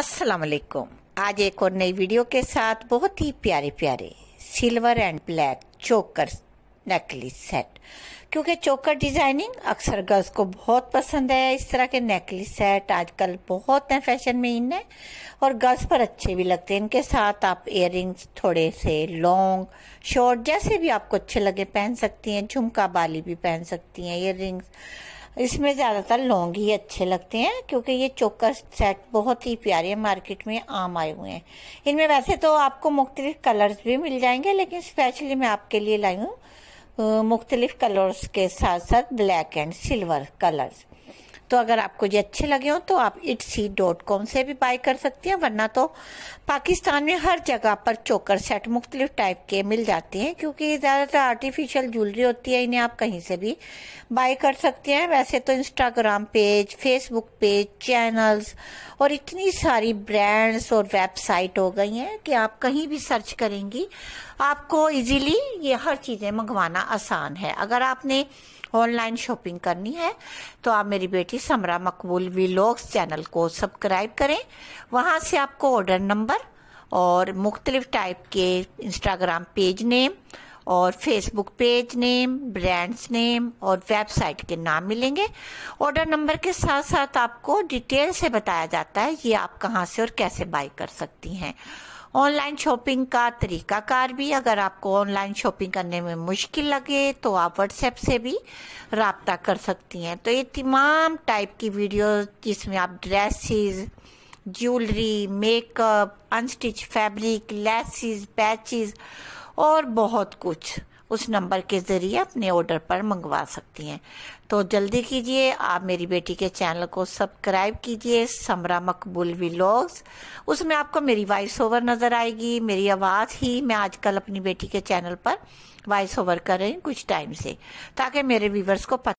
वालेकुम आज एक और नई वीडियो के साथ बहुत ही प्यारे प्यारे silver and black choker necklace set क्योंकि चोकर डिज़ाइनिंग अक्सर गर्ल्स को बहुत पसंद है इस तरह के नेकलेस सेट आजकल बहुत हैं फैशन में इन और गर्ल्स पर अच्छे भी लगते हैं इनके साथ आप इयर थोड़े से लॉन्ग शॉर्ट जैसे भी आपको अच्छे लगे पहन सकती हैं झुमका बाली भी पहन सकती हैं इयर इसमें ज़्यादातर लौंग ही अच्छे लगते हैं क्योंकि ये चोकर सेट बहुत ही प्यारे हैं मार्केट में आम आए हुए हैं इनमें वैसे तो आपको मुख्तलिफ कलर्स भी मिल जाएंगे लेकिन स्पेशली मैं आपके लिए लाई हूँ मुख्तलिफ कलर्स के साथ साथ ब्लैक एंड सिल्वर कलर्स तो अगर आपको ये अच्छे लगे हों तो आप इट सी डॉट कॉम से भी बाय कर सकते हैं वरना तो पाकिस्तान में हर जगह पर चोकर सेट मुख्तलिफ टाइप के मिल जाते हैं क्योंकि ज़्यादातर आर्टिफिशियल ज्वेलरी होती है इन्हें आप कहीं से भी बाई कर सकते हैं वैसे तो Instagram page Facebook page channels और इतनी सारी ब्रांड्स और वेबसाइट हो गई हैं कि आप कहीं भी सर्च करेंगी आपको इजीली ये हर चीज़ें मंगवाना आसान है अगर आपने ऑनलाइन शॉपिंग करनी है तो आप मेरी बेटी समरा मकबूल वीलॉग्स चैनल को सब्सक्राइब करें वहाँ से आपको ऑर्डर नंबर और मुख्तलिफ टाइप के इंस्टाग्राम पेज नेम और Facebook page name brands name और वेबसाइट के नाम मिलेंगे ऑर्डर नंबर के साथ साथ आपको डिटेल से बताया जाता है ये आप कहाँ से और कैसे बाई कर सकती हैं ऑनलाइन शॉपिंग का तरीकाकार भी अगर आपको ऑनलाइन शॉपिंग करने में मुश्किल लगे तो आप व्हाट्सएप से भी रबता कर सकती हैं तो ये तमाम टाइप की वीडियो जिसमें आप dresses jewellery makeup unstitch fabric laces patches और बहुत कुछ उस नंबर के ज़रिए अपने ऑर्डर पर मंगवा सकती हैं तो जल्दी कीजिए आप मेरी बेटी के चैनल को सब्सक्राइब कीजिए समरा मकबूल विलॉग्स उसमें आपको मेरी वॉइस ओवर नज़र आएगी मेरी आवाज़ ही मैं आजकल अपनी बेटी के चैनल पर वॉइस ओवर कर रही हूँ कुछ टाइम से ताकि मेरे व्यूवर्स को